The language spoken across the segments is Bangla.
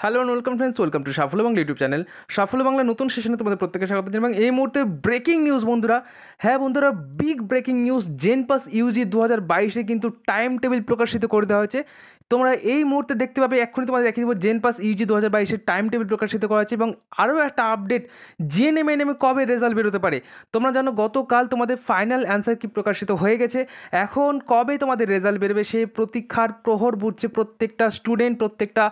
hello and welcome friends welcome to Safalya Bangla YouTube channel সাফল্য বাংলা নতুন সেশনে তোমাদের প্রত্যেকের স্বাগত এবং এই মুহূর্তে ব্রেকিং নিউজ বন্ধুরা হ্যাঁ বন্ধুরা big breaking news JENPAS UG দু হাজার বাইশে কিন্তু টাইম টেবিল প্রকাশিত করে দেওয়া হয়েছে তোমরা এই মুহূর্তে দেখতে পাবে এক্ষুনি তোমাদের দেখিয়ে দেবো জেন পাস ইউজি e দু হাজার বাইশের টাইম টেবিল প্রকাশিত করা হয়েছে এবং আরও একটা আপডেট জিএনএম এনএমে কবে রেজাল্ট বেরোতে পারে তোমরা জানো গতকাল তোমাদের ফাইনাল অ্যান্সার কি প্রকাশিত হয়ে গেছে এখন কবে তোমাদের রেজাল্ট বেরোবে সেই প্রতীক্ষার প্রহর বুঝছে প্রত্যেকটা স্টুডেন্ট প্রত্যেকটা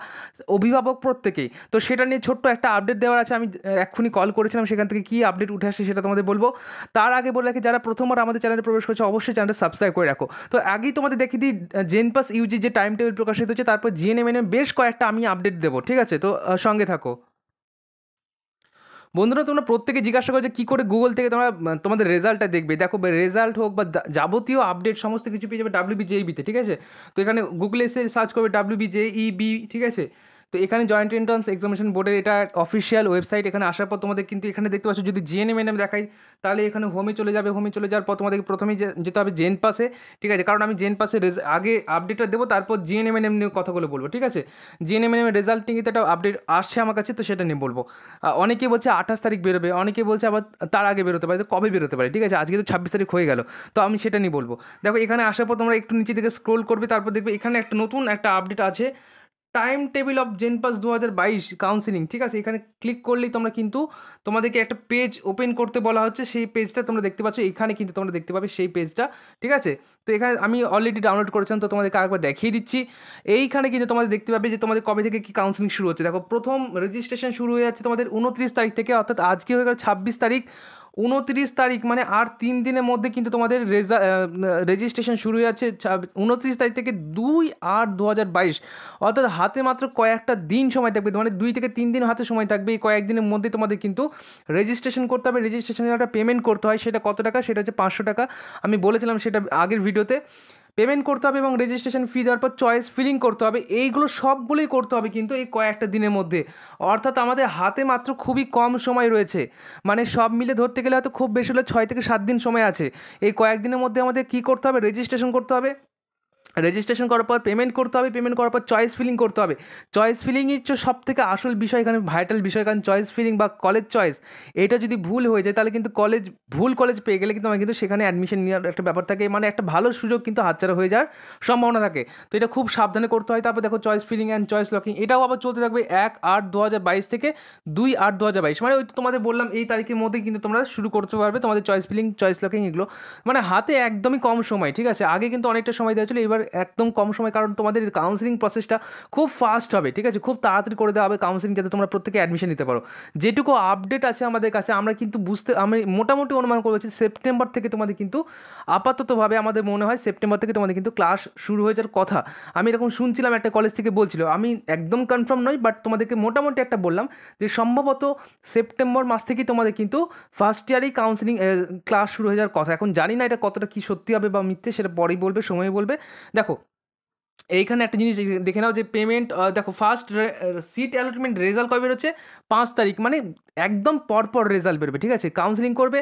অভিভাবক প্রত্যেকেই তো সেটা নিয়ে ছোট্ট একটা আপডেট দেওয়ার আছে আমি এক্ষুনি কল করেছিলাম সেখান থেকে কী আপডেট উঠে আসছে সেটা তোমাদের বলবো তার আগে বলে রাখি যারা প্রথমবার আমাদের চ্যানেলে প্রবেশ করছে অবশ্যই চ্যানেলটা সাবস্ক্রাইব করে রাখো তো আগেই তোমাদের দেখিয়ে দিই জেন পাস ইউজি যে টাইম টেবিল প্রকাশ প্রকাশিত হচ্ছে তারপর জিএনএম এনএম বেশ কয়েকটা আমি আপডেট দেবো ঠিক আছে তো সঙ্গে থাকো বন্ধুরা তোমরা প্রত্যেকে জিজ্ঞাসা করো যে কী করে গুগল থেকে তোমরা তোমাদের রেজাল্টটা দেখবে দেখো রেজাল্ট হোক বা যাবতীয় আপডেট সমস্ত কিছু পেয়ে যাবে ডাব্লিউবি জেইবিতে e ঠিক আছে তো এখানে গুগলে এসে সার্চ করবে ডাব্লিউবি বি e ঠিক আছে তো এখানে জয়েন্ট এন্ট্রান্স এক্সামিনেশন বোর্ডের এটা অফিসিয়াল ওয়েবসাইট এখানে আসার পর তোমাদের কিন্তু এখানে দেখতে পাচ্ছ যদি জিএনএম এনএম দেখাই তাহলে এখানে হোমে চলে যাবে হোমে চলে যাওয়ার পর তোমাদেরকে প্রথমেই যেতে হবে জেন পাসে ঠিক আছে কারণ আমি জেন পাসে আগে আপডেটটা দেবো তারপর জিএনএম এনএম নিয়ে কথাগুলো বলবো ঠিক আছে জিএনএম এনএম রেজাল্ট নিয়ে একটা আপডেট আসছে আমার কাছে তো সেটা নিয়ে বলবো অনেকে বলছে আঠাশ তারিখ বেরোবে অনেকে বলছে আবার তার আগে বেরোতে পারে কবে বেরোতে পারে ঠিক আছে আজকে তো ছাব্বিশ তারিখ হয়ে গেল তো আমি সেটা নিয়ে বলবো দেখো এখানে আসার পর তোমরা একটু নিচে দিকে স্ক্রোল করবে তারপর দেখবে এখানে একটা নতুন একটা আপডেট আছে টাইম টেবিল অফ জেনপাস দু হাজার বাইশ কাউন্সিলিং ঠিক আছে এখানে ক্লিক করলেই তোমরা কিন্তু তোমাদেরকে একটা পেজ ওপেন করতে বলা হচ্ছে সেই পেজটা তোমরা দেখতে পাচ্ছ এখানে কিন্তু তোমরা দেখতে পাবে সেই পেজটা ঠিক আছে তো এখানে আমি অলরেডি ডাউনলোড করেছিলাম তো তোমাদেরকে আরেকবার দেখিয়ে দিচ্ছি এইখানে কিন্তু তোমাদের দেখতে পাবে যে তোমাদের কবে থেকে কি কাউন্সিলিং শুরু হচ্ছে দেখো প্রথম রেজিস্ট্রেশন শুরু হয়ে যাচ্ছে তোমাদের উনত্রিশ তারিখ থেকে অর্থাৎ আজকে হয়ে গেল ছাব্বিশ তারিখ উনত্রিশ তারিখ মানে আর তিন দিনের মধ্যে কিন্তু তোমাদের রেজা রেজিস্ট্রেশন শুরু হয়ে যাচ্ছে উনত্রিশ তারিখ থেকে দুই আট দু হাজার বাইশ অর্থাৎ হাতে মাত্র কয়েকটা দিন সময় থাকবে মানে দুই থেকে তিন দিন হাতে সময় থাকবে এই কয়েকদিনের মধ্যে তোমাদের কিন্তু রেজিস্ট্রেশন করতে হবে রেজিস্ট্রেশনের একটা পেমেন্ট করতে হয় সেটা কত টাকা সেটা হচ্ছে পাঁচশো টাকা আমি বলেছিলাম সেটা আগের ভিডিওতে পেমেন্ট করতে হবে এবং রেজিস্ট্রেশন ফি দেওয়ার পর চয়েস ফিলিং করতে হবে এইগুলো সবগুলোই করতে হবে কিন্তু এই কয়েকটা দিনের মধ্যে অর্থাৎ আমাদের হাতে মাত্র খুবই কম সময় রয়েছে মানে সব মিলে ধরতে গেলে হয়তো খুব বেশি হলে ছয় থেকে সাত দিন সময় আছে এই কয়েকদিনের মধ্যে আমাদের কি করতে হবে রেজিস্ট্রেশন করতে হবে রেজিস্ট্রেশন করার পর পেমেন্ট করতে হবে পেমেন্ট করার পর চয়েস ফিলিং করতে হবে চয়েস ফিলিংই হচ্ছে সব থেকে আসল বিষয় এখানে ভাইটাল বিষয় কারণ চয়েস ফিলিং বা কলেজ চয়েস এটা যদি ভুল হয়ে যায় তাহলে কিন্তু কলেজ ভুল কলেজ পেয়ে গেলে কিন্তু আমার কিন্তু সেখানে অ্যাডমিশন নেওয়ার একটা ব্যাপার থাকে মানে একটা ভালো সুযোগ কিন্তু হাতছাড়া হয়ে যাওয়ার সম্ভাবনা থাকে তো এটা খুব সাবধানে করতে হয় তারপর দেখো choice filling and choice locking এটাও আবার চলতে থাকবে এক আট দু হাজার বাইশ থেকে দুই আট দু হাজার বাইশ মানে ওই তো তোমাদের বললাম এই তারিখের মধ্যেই কিন্তু তোমরা শুরু করতে পারবে তোমাদের চয়েস ফিলিং চয়েস লকিং এগুলো মানে হাতে একদমই কম সময় ঠিক আছে আগে কিন্তু অনেকটা সময় দেওয়া ছিল এবার একদম কম সময় কারণ তোমাদের কাউন্সিলিং প্রসেসটা খুব ফাস্ট হবে ঠিক আছে খুব তাড়াতাড়ি করে দেওয়া হবে কাউন্সিলিং যাতে তোমরা প্রত্যেকে অ্যাডমিশন নিতে পারো যেটুকু আপডেট আছে আমাদের কাছে আমরা কিন্তু বুঝতে আমি মোটামুটি অনুমান করেছি সেপ্টেম্বর থেকে তোমাদের কিন্তু আপাততভাবে আমাদের মনে হয় সেপ্টেম্বর থেকে তোমাদের কিন্তু ক্লাস শুরু হয়ে যাওয়ার কথা আমি এরকম শুনছিলাম একটা কলেজ থেকে বলছিল আমি একদম কনফার্ম নই বাট তোমাদেরকে মোটামুটি একটা বললাম যে সম্ভবত সেপ্টেম্বর মাস থেকেই তোমাদের কিন্তু ফার্স্ট ইয়ারেই কাউন্সিলিং ক্লাস শুরু হয়ে যাওয়ার কথা এখন জানি না এটা কতটা কী সত্যি হবে বা মিথ্যে সেটা পরেই বলবে সময় বলবে দেখো এইখানে একটা জিনিস দেখে নাও যে পেমেন্ট দেখো ফার্স্ট সিট অ্যালটমেন্ট রেজাল্ট কবে বেরোচ্ছে পাঁচ তারিখ মানে একদম পরপর রেজাল্ট বেরোবে ঠিক আছে কাউন্সিলিং করবে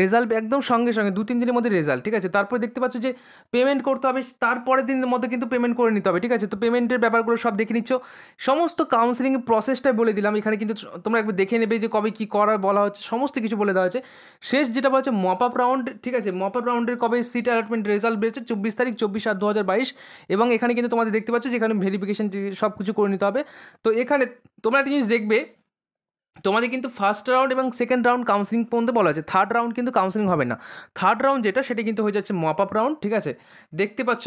রেজাল্ট একদম সঙ্গে সঙ্গে দু তিন দিনের মধ্যে রেজাল্ট ঠিক আছে তারপরে দেখতে পাচ্ছ যে পেমেন্ট করতে হবে তারপরের দিনের মধ্যে কিন্তু পেমেন্ট করে নিতে হবে ঠিক আছে তো পেমেন্টের ব্যাপারগুলো সব দেখে নিচ্ছ সমস্ত কাউন্সিলিং প্রসেসটাই বলে দিলাম এখানে কিন্তু তোমরা একবার দেখে নেবে যে কবে কী করার বলা হচ্ছে সমস্ত কিছু বলে দেওয়া হচ্ছে শেষ যেটা বলা হচ্ছে মপ আপ রাউন্ড ঠিক আছে মপ আপ রাউন্ডের কবে সিট অ্যালটমেন্ট রেজাল্ট বেরোচ্ছে চব্বিশ তারিখ চব্বিশ আট দু হাজার বাইশ এবং এখানে কিন্তু তোমাদের দেখতে পাচ্ছ যেখানে ভেরিফিকেশান সব কিছু করে নিতে হবে তো এখানে তোমরা একটা জিনিস দেখবে তোমাদের কিন্তু ফার্স্ট রাউন্ড এবং সেকেন্ড রাউন্ড কাউন্সিলিং পর্যন্ত বলা আছে থার্ড রাউন্ড কিন্তু কাউন্সিলিং হবে না থার্ড রাউন্ড যেটা সেটা কিন্তু হয়ে যাচ্ছে মপ আপ রাউন্ড ঠিক আছে দেখতে পাচ্ছ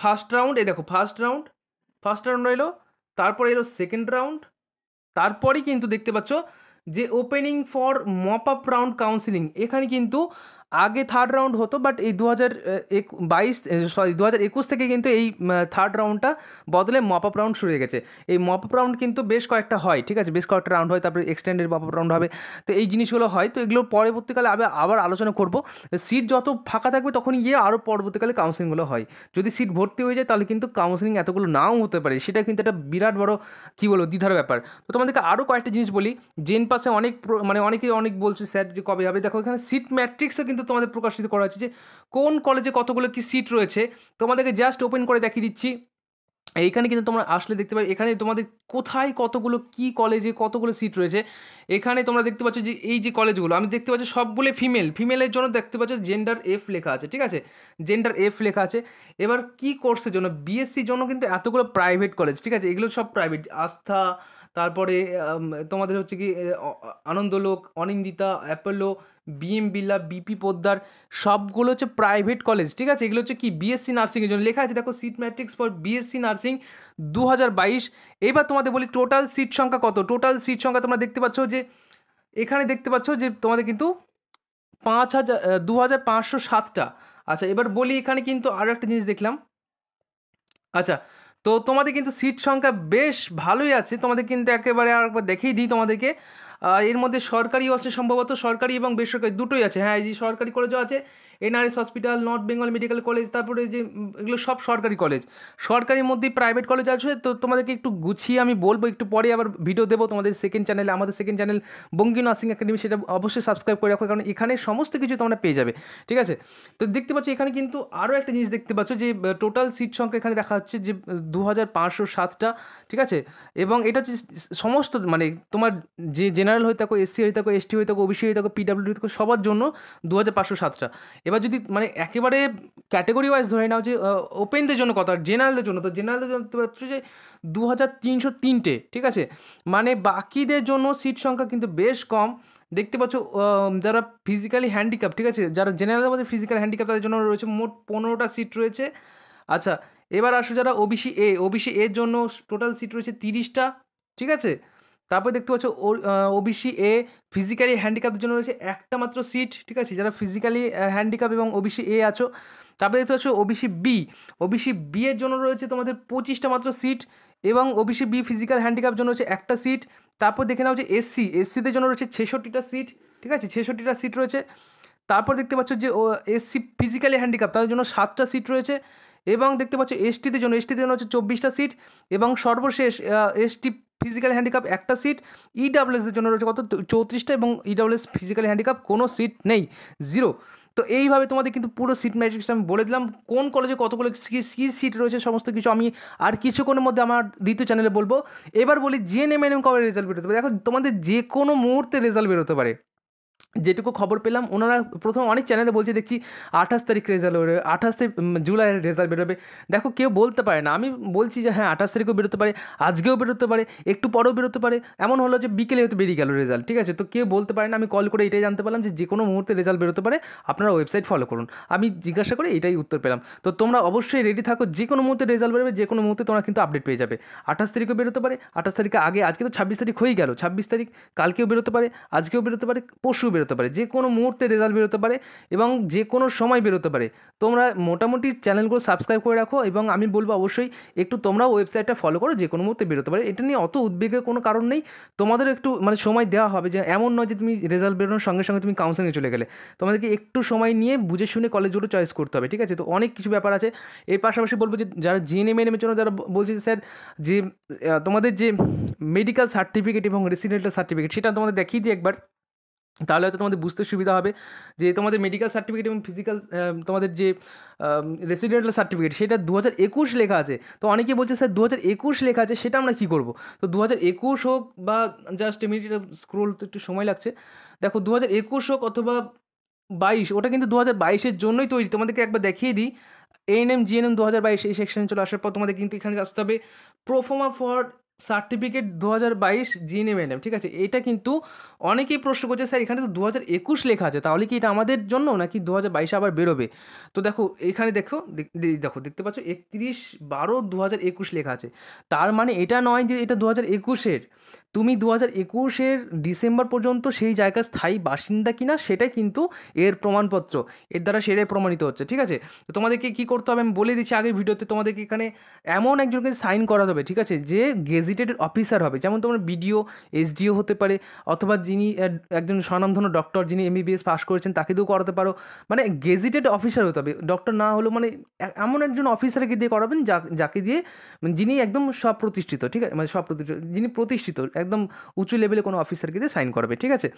ফার্স্ট রাউন্ড এই দেখো ফার্স্ট রাউন্ড ফার্স্ট রাউন্ড এলো তারপরে এলো সেকেন্ড রাউন্ড তারপরেই কিন্তু দেখতে পাচ্ছ যে opening for mop up round counselling এখানে কিন্তু আগে থার্ড রাউন্ড হতো বাট এই দু হাজার এক বাইশ সরি দু হাজার একুশ থেকে কিন্তু এই থার্ড রাউন্ডটা বদলে মপ আপ রাউন্ড শুরু হয়ে গেছে এই মপ আপ রাউন্ড কিন্তু বেশ কয়েকটা হয় ঠিক আছে বেশ কয়েকটা রাউন্ড হয় তারপরে এক্সটেন্ডেড মপ আপ রাউন্ড হবে তো এই জিনিসগুলো হয় তো এগুলো পরবর্তীকালে আমি আবার আলোচনা করব সিট যত ফাঁকা থাকবে তখন গিয়ে আরও পরবর্তীকালে কাউন্সিলিংগুলো হয় যদি সিট ভর্তি হয়ে যায় তাহলে কিন্তু কাউন্সিলিং এতগুলো নাও হতে পারে সেটা কিন্তু একটা বিরাট বড় কী বলবো দ্বিধার ব্যাপার তো তোমাদেরকে আরও কয়েকটা জিনিস বলি জেন পাসে অনেক মানে অনেকেই অনেক বলছে স্যার যে কবে হবে দেখো এখানে সিট ম্যাট্রিক্সও কিন্তু কিন্তু তোমাদের প্রকাশিত করা হচ্ছে যে কোন কলেজে কতগুলো কি সিট রয়েছে তোমাদেরকে জাস্ট ওপেন করে দেখিয়ে দিচ্ছি এইখানে কিন্তু তোমরা আসলে দেখতে পাবে এখানে তোমাদের কোথায় কতগুলো কি কলেজে কতগুলো সিট রয়েছে এখানে তোমরা দেখতে পাচ্ছ যে এই যে কলেজগুলো আমি দেখতে পাচ্ছি সবগুলো ফিমেল ফিমেলের জন্য দেখতে পাচ্ছ জেন্ডার এফ লেখা আছে ঠিক আছে জেন্ডার এফ লেখা আছে এবার কি কোর্সের জন্য বিএসসির জন্য কিন্তু এতগুলো প্রাইভেট কলেজ ঠিক আছে এগুলো সব প্রাইভেট আস্থা তারপরে তোমাদের হচ্ছে কি Anandalok Anindita Apollo BM Birla BP Poddar সবগুলো হচ্ছে প্রাইভেট কলেজ ঠিক আছে এগুলো হচ্ছে কি বিএসসি নার্সিংয়ের জন্য লেখা আছে দেখো seat matrix for BSc nursing দু এবার তোমাদের বলি টোটাল সিট সংখ্যা কত টোটাল সিট সংখ্যা তোমরা দেখতে পাচ্ছ যে এখানে দেখতে পাচ্ছ যে তোমাদের কিন্তু পাঁচ হাজার দু হাজার পাঁচশো সাতটা আচ্ছা এবার বলি এখানে কিন্তু আরও একটা জিনিস দেখলাম আচ্ছা তো তোমাদের কিন্তু সিট সংখ্যা বেশ ভালোই আছে তোমাদের কিন্তু একেবারে আর একবার দেখেই দিই তোমাদেরকে এর মধ্যে সরকারিও আছে সম্ভবত সরকারি এবং বেসরকারি দুটোই আছে হ্যাঁ এই যে সরকারি কলেজও আছে NRS hospital North Bengal medical college তারপরে যে এগুলো সব সরকারি কলেজ সরকারির মধ্যেই প্রাইভেট কলেজ আছে তো তোমাদেরকে একটু গুছিয়ে আমি বলবো একটু পরে আবার ভিডিও দেবো তোমাদের সেকেন্ড চ্যানেলে আমাদের সেকেন্ড চ্যানেল বঙ্গি নার্সিং একাডেমি সেটা অবশ্যই সাবস্ক্রাইব করে রাখো কারণ এখানে সমস্ত কিছু তোমরা পেয়ে যাবে ঠিক আছে তো দেখতে পাচ্ছ এখানে কিন্তু আরও একটা জিনিস দেখতে পাচ্ছ যে টোটাল সিট সংখ্যা এখানে দেখা হচ্ছে যে দু হাজার পাঁচশো সাতটা ঠিক আছে এবং এটা হচ্ছে সমস্ত মানে তোমার যে জেনারেল হয়ে থাকো এসসি হয়ে থাকো এসটি হয়ে থাকো ওবিসি হয়ে থাকো পিডাব্লিউ হয়ে থাকো সবার জন্য দু হাজার পাঁচশো সাতটা এবার যদি মানে একেবারে ক্যাটেগরি ওয়াইজ ধরে নাও যে ওপেনদের জন্য কথা জেনারেলদের জন্য তো জেনারেলদের জন্য যে দু হাজার তিনশো তিনটে ঠিক আছে মানে বাকিদের জন্য সিট সংখ্যা কিন্তু বেশ কম দেখতে পাচ্ছ যারা ফিজিক্যালি হ্যান্ডিক্যাপ ঠিক আছে যারা জেনারেলের মধ্যে ফিজিক্যাল হ্যান্ডিক্যাপ তাদের জন্য রয়েছে মোট পনেরোটা সিট রয়েছে আচ্ছা এবার আসো যারা ওবিসি এ ওবিসি এর জন্য টোটাল সিট রয়েছে তিরিশটা ঠিক আছে তারপরে দেখতে পাচ্ছ ওবিসি এ ফিজিক্যালি হ্যান্ডিক্যাপের জন্য রয়েছে একটা মাত্র সিট ঠিক আছে যারা ফিজিক্যালি হ্যান্ডিক্যাপ এবং ওবিসি এ আছো তারপরে দেখতে পাচ্ছ ওবিসি বি ওবিসি বি এর জন্য রয়েছে তোমাদের পঁচিশটা মাত্র সিট এবং ওবিসি বি ফিজিক্যাল হ্যান্ডিক্যাপ জন্য রয়েছে একটা সিট তারপর দেখে নাও যে এসসি এসসিদের জন্য রয়েছে ছেষট্টিটা সিট ঠিক আছে ছেষট্টিটা সিট রয়েছে তারপর দেখতে পাচ্ছ যে ও এসসি ফিজিক্যালি হ্যান্ডিক্যাপ তাদের জন্য সাতটা সিট রয়েছে এবং দেখতে পাচ্ছ এসটিতে জন্য এসটিতে জন্য হচ্ছে চব্বিশটা সিট এবং সর্বশেষ এসটি ফিজিক্যাল হ্যান্ডিক্যাপ একটা সিট ইডাব্লিউএসের e জন্য রয়েছে কত চৌত্রিশটা এবং ইডাব্লিউএস ফিজিক্যাল হ্যান্ডিক্যাপ কোনো সিট নেই জিরো তো এইভাবে তোমাদের কিন্তু পুরো সিট ম্যাট্রিক্সটা আমি বলে দিলাম কোন কলেজে কতগুলো কী সিট রয়েছে সমস্ত কিছু আমি আর কিছুক্ষণের মধ্যে আমার দ্বিতীয় চ্যানেলে বলবো এবার বলি জিএনএমএনএম কবে রেজাল্ট বেরোতে পারে দেখো তোমাদের যে কোনো মুহূর্তে রেজাল্ট বেরোতে পারে যেটুকু খবর পেলাম ওনারা প্রথম অনেক চ্যানেলে বলছে দেখছি আঠাশ তারিখ রেজাল্ট বেরোবে আঠাশে জুলাই রেজাল্ট বেরোবে দেখো কেউ বলতে পারে না আমি বলছি যে হ্যাঁ আঠাশ তারিখেও বেরোতে পারে আজকেও বেরোতে পারে একটু পরেও বেরোতে পারে এমন হলো যে বিকেলে হয়তো বেরিয়ে গেল রেজাল্ট ঠিক আছে তো কেউ বলতে পারে না আমি কল করে এটাই জানতে পারলাম যে যে কোনো মুহূর্তে রেজাল্ট বেরোতে পারে আপনারা ওয়েবসাইট ফলো করুন আমি জিজ্ঞাসা করে এটাই উত্তর পেলাম তো তোমরা অবশ্যই রেডি থাকো যে কোনো মুহূর্তে রেজাল্ট বেরোবে যে কোনো মুহূর্তে তোমরা কিন্তু আপডেট পেয়ে যাবে আঠাশ তারিখও বেরোতে পারে আঠাশ তারিখে আগে আজকে তো ছাব্বিশ তারিখ হয়েই গেল ছাব্বিশ তারিখ কালকেও বেরোতে পারে আজকেও বেরোতে পারে পরশুও বেরোতে বেরোতে পারে যে কোনো মুহূর্তে রেজাল্ট বেরোতে পারে এবং যে কোনো সময় বেরোতে পারে তোমরা মোটামুটি চ্যানেলগুলো সাবস্ক্রাইব করে রাখো এবং আমি বলবো অবশ্যই একটু তোমরা ওয়েবসাইটটা ফলো করো যে কোনো মুহূর্তে বেরোতে পারে এটা নিয়ে অত উদ্বেগের কোনো কারণ নেই তোমাদের একটু মানে সময় দেওয়া হবে যে এমন নয় যে তুমি রেজাল্ট বেরোনোর সঙ্গে সঙ্গে তুমি কাউন্সেলিংয়ে চলে গেলে তোমাদেরকে একটু সময় নিয়ে বুঝে শুনে কলেজগুলো চয়েস করতে হবে ঠিক আছে তো অনেক কিছু ব্যাপার আছে এর পাশাপাশি বলবো যে যারা জিএনএম এনএমের জন্য যারা বলছে স্যার যে তোমাদের যে মেডিকেল সার্টিফিকেট এবং রেসিডেন্টাল সার্টিফিকেট সেটা তোমাদের দেখিয়ে দিই একবার তাহলে হয়তো তোমাদের বুঝতে সুবিধা হবে যে তোমাদের মেডিকেল সার্টিফিকেট এবং ফিজিক্যাল তোমাদের যে রেসিডেন্টাল সার্টিফিকেট সেটা দু হাজার একুশ লেখা আছে তো অনেকে বলছে স্যার দু হাজার একুশ লেখা আছে সেটা আমরা কী করবো তো দু হাজার একুশ হোক বা জাস্ট এমনিটা স্ক্রোল তো একটু সময় লাগছে দেখো দু হাজার একুশ হোক অথবা বাইশ ওটা কিন্তু দু হাজার বাইশের জন্যই তৈরি তোমাদেরকে একবার দেখিয়ে দিই এএনএম জিএনএম দু হাজার বাইশ এই সেকশনে চলে আসার পর তোমাদের কিন্তু এখানে আসতে হবে প্রোফোমা ফর সার্টিফিকেট দু হাজার বাইশ জিএনএ ম্যাডাম ঠিক আছে এটা কিন্তু অনেকেই প্রশ্ন করছে স্যার এখানে তো দু হাজার একুশ লেখা আছে তাহলে কি এটা আমাদের জন্য নাকি দু হাজার বাইশে আবার বেরোবে তো দেখো এখানে দেখো দেখো দেখতে পাচ্ছ একত্রিশ বারো দু হাজার একুশ লেখা আছে তার মানে এটা নয় যে এটা দু হাজার একুশের তুমি দু হাজার একুশের ডিসেম্বর পর্যন্ত সেই জায়গার স্থায়ী বাসিন্দা কিনা সেটাই কিন্তু এর প্রমাণপত্র এর দ্বারা সেটাই প্রমাণিত হচ্ছে ঠিক আছে তো তোমাদেরকে কী করতে হবে আমি বলে দিচ্ছি আগের ভিডিওতে তোমাদেরকে এখানে এমন একজনকে সাইন করা হবে ঠিক আছে যে গেজেটেড অফিসার হবে যেমন তোমার বিডিও এসডিও হতে পারে অথবা যিনি একজন স্বনামধন্য ডক্টর যিনি এমবিবিএস পাস করেছেন তাকে দিয়েও করাতে পারো মানে গেজেটেড অফিসার হতে হবে ডক্টর না হলেও মানে এমন একজন অফিসারকে দিয়ে করাবেন যাকে দিয়ে মানে যিনি একদম সব প্রতিষ্ঠিত ঠিক আছে মানে সব প্রতিষ্ঠিত যিনি প্রতিষ্ঠিত একদম উঁচু লেভেলে কোনো অফিসারকে দিয়ে সাইন করবে ঠিক আছে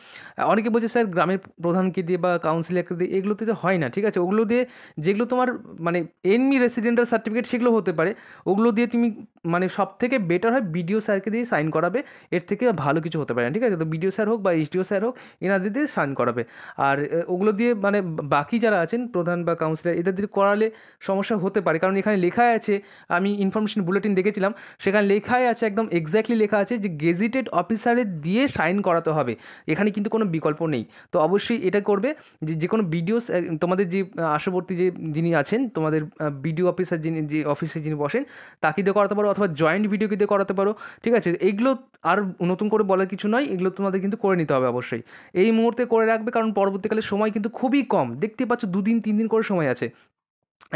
অনেকে বলছে স্যার গ্রামের প্রধানকে দিয়ে বা কাউন্সিলরকে দিয়ে এগুলোতে তো হয় না ঠিক আছে ওগুলো দিয়ে যেগুলো তোমার মানে এনমি রেসিডেন্টাল সার্টিফিকেট সেগুলো হতে পারে ওগুলো দিয়ে তুমি মানে সব থেকে বেটার হয় বিডিও স্যারকে দিয়ে সাইন করাবে এর থেকে ভালো কিছু হতে পারে না ঠিক আছে তো বিডিও স্যার হোক বা এসডিও স্যার হোক এনাদের দিয়ে সাইন করাবে আর ওগুলো দিয়ে মানে বাকি যারা আছেন প্রধান বা কাউন্সিলর এদের দিয়ে করালে সমস্যা হতে পারে কারণ এখানে লেখায় আছে আমি ইনফরমেশন বুলেটিন দেখেছিলাম সেখানে লেখাই আছে একদম এক্স্যাক্টলি লেখা আছে যে গেজিটে অ্যাপয়েন্টেড অফিসারের দিয়ে সাইন করাতে হবে এখানে কিন্তু কোনো বিকল্প নেই তো অবশ্যই এটা করবে যে যে কোনো বিডিও তোমাদের যে আশাবর্তী যে যিনি আছেন তোমাদের বিডিও অফিসার যিনি যে অফিসে যিনি বসেন তাকে দিয়ে করাতে পারো অথবা জয়েন্ট ভিডিও দিয়ে করাতে পারো ঠিক আছে এগুলো আর নতুন করে বলার কিছু নয় এগুলো তোমাদের কিন্তু করে নিতে হবে অবশ্যই এই মুহূর্তে করে রাখবে কারণ পরবর্তীকালে সময় কিন্তু খুবই কম দেখতে পাচ্ছ দুদিন তিন দিন করে সময় আছে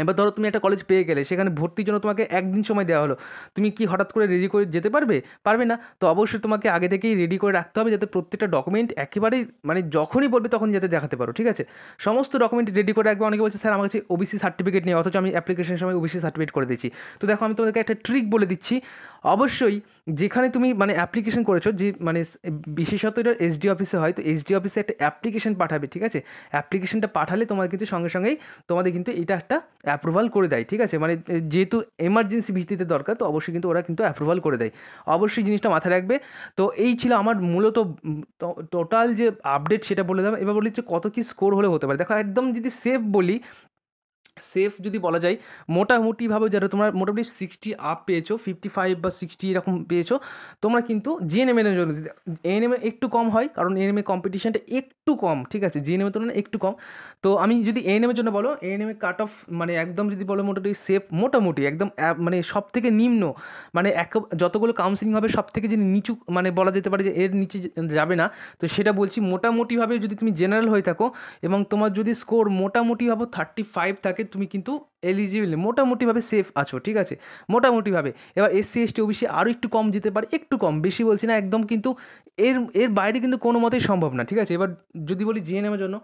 এবার ধরো তুমি একটা কলেজ পেয়ে গেলে সেখানে ভর্তির জন্য তোমাকে একদিন সময় দেওয়া হলো তুমি কি হঠাৎ করে রেডি করে যেতে পারবে পারবে না তো অবশ্যই তোমাকে আগে থেকেই রেডি করে রাখতে হবে যাতে প্রত্যেকটা ডকুমেন্ট একেবারেই মানে যখনই বলবে তখন যাতে দেখাতে পারো ঠিক আছে সমস্ত ডকুমেন্ট রেডি করে রাখবে অনেকে বলছে স্যার আমার কাছে ওবিসি সার্টিফিকেট নেই অথচ আমি অ্যাপ্লিকেশনের সময় ওবিসি সার্টিফিকেট করে দিচ্ছি তো দেখো আমি তোমাদেরকে একটা ট্রিক বলে দিচ্ছি অবশ্যই যেখানে তুমি মানে অ্যাপ্লিকেশন করেছো যে মানে বিশেষত এটা এসডি অফিসে হয় তো এসডি অফিসে একটা অ্যাপ্লিকেশন পাঠাবে ঠিক আছে অ্যাপ্লিকেশনটা পাঠালে তোমার কিন্তু সঙ্গে সঙ্গেই তোমাদের কিন্তু এটা একটা অ্যাপ্রুভাল করে দেয় ঠিক আছে মানে যেহেতু এমার্জেন্সি ভিত্তিতে দরকার তো অবশ্যই কিন্তু ওরা কিন্তু অ্যাপ্রুভাল করে দেয় অবশ্যই জিনিসটা মাথায় রাখবে তো এই ছিল আমার মূলত টোটাল যে আপডেট সেটা বলে দিলাম এবার বলি যে কত কী স্কোর হলে হতে পারে দেখো একদম যদি সেফ বলি সেফ যদি বলা যায় মোটামুটিভাবে যারা তোমরা মোটামুটি সিক্সটি আপ পেয়েছো ফিফটি ফাইভ বা সিক্সটি এরকম পেয়েছো তোমরা কিন্তু জিএনএমের জন্য এএনএমে একটু কম হয় কারণ এএনএমে কম্পিটিশানটা একটু কম ঠিক আছে জিএনএমের তুলনায় একটু কম তো আমি যদি এএনএমের জন্য বলো এএনএমে কাট অফ মানে একদম যদি বলো মোটামুটি সেফ মোটামুটি একদম মানে সব থেকে নিম্ন মানে এক যতগুলো কাউন্সিলিং হবে সব থেকে যদি নিচু মানে বলা যেতে পারে যে এর নিচে যাবে না তো সেটা বলছি মোটামুটিভাবে যদি তুমি জেনারেল হয়ে থাকো এবং তোমার যদি স্কোর মোটামুটিভাবে থার্টি ফাইভ থাকে থেকে তুমি কিন্তু এলিজিবল মোটামুটিভাবে সেফ আছো ঠিক আছে মোটামুটিভাবে এবার এসসি এসটি ওবিসি আরও একটু কম যেতে পারে একটু কম বেশি বলছি না একদম কিন্তু এর এর বাইরে কিন্তু কোনো মতেই সম্ভব না ঠিক আছে এবার যদি বলি জিএনএমের জন্য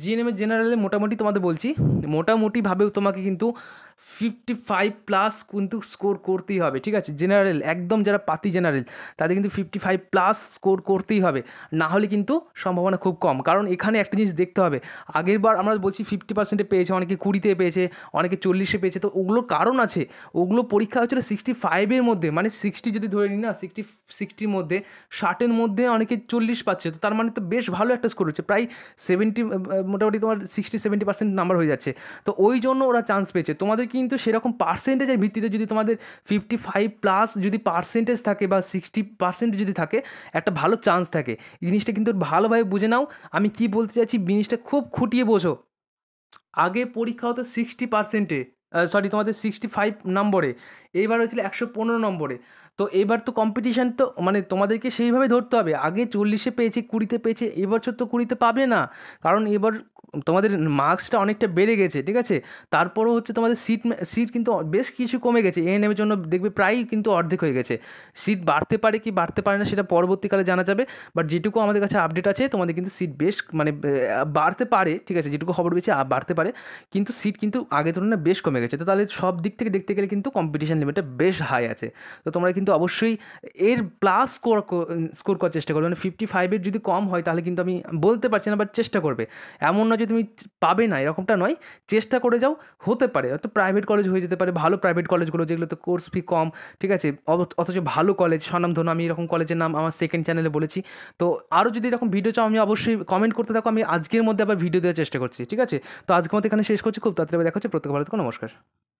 জিএনএমের জেনারেলে মোটামুটি তোমাদের বলছি মোটামুটিভাবেও তোমাকে কিন্তু ফিফটি ফাইভ প্লাস কিন্তু স্কোর করতেই হবে ঠিক আছে জেনারেল একদম যারা পাতি জেনারেল তাদের কিন্তু ফিফটি ফাইভ প্লাস স্কোর করতেই হবে না হলে কিন্তু সম্ভাবনা খুব কম কারণ এখানে একটা জিনিস দেখতে হবে আগের বার আমরা বলছি ফিফটি পার্সেন্টে পেয়েছে অনেকে কুড়িতে পেয়েছে অনেকে চল্লিশে পেয়েছে তো ওগুলো কারণ আছে ওগুলো পরীক্ষা হচ্ছিল সিক্সটি ফাইভের মধ্যে মানে সিক্সটি যদি ধরে নিই না সিক্সটি সিক্সটির মধ্যে ষাটের মধ্যে অনেকে চল্লিশ পাচ্ছে তো তার মানে তো বেশ ভালো একটা স্কোর হচ্ছে প্রায় সেভেন্টি মোটামুটি তোমার সিক্সটি সেভেন্টি পার্সেন্ট নাম্বার হয়ে যাচ্ছে তো ওই জন্য ওরা চান্স পেয়েছে তোমাদের কিন্তু কিন্তু সেরকম পার্সেন্টেজের ভিত্তিতে যদি তোমাদের ফিফটি ফাইভ প্লাস যদি পার্সেন্টেজ থাকে বা সিক্সটি পার্সেন্ট যদি থাকে একটা ভালো চান্স থাকে এই জিনিসটা কিন্তু ভালোভাবে বুঝে নাও আমি কি বলতে চাইছি জিনিসটা খুব খুঁটিয়ে বোঝো আগে পরীক্ষা হতো সিক্সটি পার্সেন্টে সরি তোমাদের সিক্সটি ফাইভ নম্বরে এইবার হয়েছিল একশো পনেরো নম্বরে তো এবার তো কম্পিটিশান তো মানে তোমাদেরকে সেইভাবে ধরতে হবে আগে চল্লিশে পেয়েছে কুড়িতে পেয়েছে এবছর তো কুড়িতে পাবে না কারণ এবার তোমাদের মার্কসটা অনেকটা বেড়ে গেছে ঠিক আছে তারপরও হচ্ছে তোমাদের সিট সিট কিন্তু বেশ কিছু কমে গেছে এ এএনএমের জন্য দেখবে প্রায়ই কিন্তু অর্ধেক হয়ে গেছে সিট বাড়তে পারে কি বাড়তে পারে না সেটা পরবর্তীকালে জানা যাবে বাট যেটুকু আমাদের কাছে আপডেট আছে তোমাদের কিন্তু সিট বেশ মানে বাড়তে পারে ঠিক আছে যেটুকু খবর পেয়েছে বাড়তে পারে কিন্তু সিট কিন্তু আগে তুলনায় বেশ কমে গেছে তো তাহলে সব দিক থেকে দেখতে গেলে কিন্তু কম্পিটিশান লিমিটটা বেশ হাই আছে তো তোমরা কিন্তু অবশ্যই এর প্লাস স্কোর স্কোর করার চেষ্টা করবে মানে ফিফটি ফাইভের যদি কম হয় তাহলে কিন্তু আমি বলতে পারছি না বাট চেষ্টা করবে এমন যে তুমি পাবে না এরকমটা নয় চেষ্টা করে যাও হতে পারে হয়তো প্রাইভেট কলেজ হয়ে যেতে পারে ভালো প্রাইভেট কলেজগুলো যেগুলোতে কোর্স ফি কম ঠিক আছে অথচ ভালো কলেজ স্বনামধন্য আমি এরকম কলেজের নাম আমার সেকেন্ড চ্যানেলে বলেছি তো আরও যদি এরকম ভিডিও চাও আমি অবশ্যই কমেন্ট করতে থাকো আমি আজকের মধ্যে আবার ভিডিও দেওয়ার চেষ্টা করছি ঠিক আছে তো আজকের মধ্যে এখানে শেষ করছি খুব তাড়াতাড়ি দেখা হচ্ছে প্রত্যেক ভালো নমস্কার